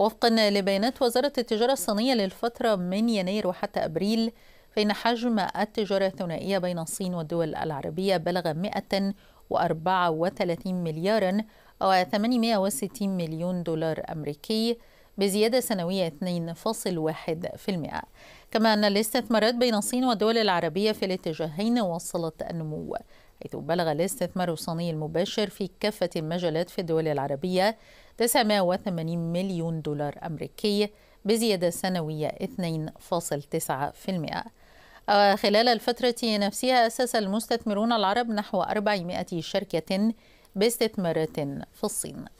وفقا لبيانات وزارة التجارة الصينية للفترة من يناير وحتى أبريل فإن حجم التجارة الثنائية بين الصين والدول العربية بلغ 134 مليارا أو 860 مليون دولار أمريكي بزيادة سنوية 2.1% كما أن الاستثمارات بين الصين والدول العربية في الاتجاهين وصلت النمو حيث بلغ الاستثمار الصيني المباشر في كافة المجالات في الدول العربية 980 مليون دولار أمريكي بزيادة سنوية 2.9% خلال الفترة نفسها أسس المستثمرون العرب نحو 400 شركة باستثمارات في الصين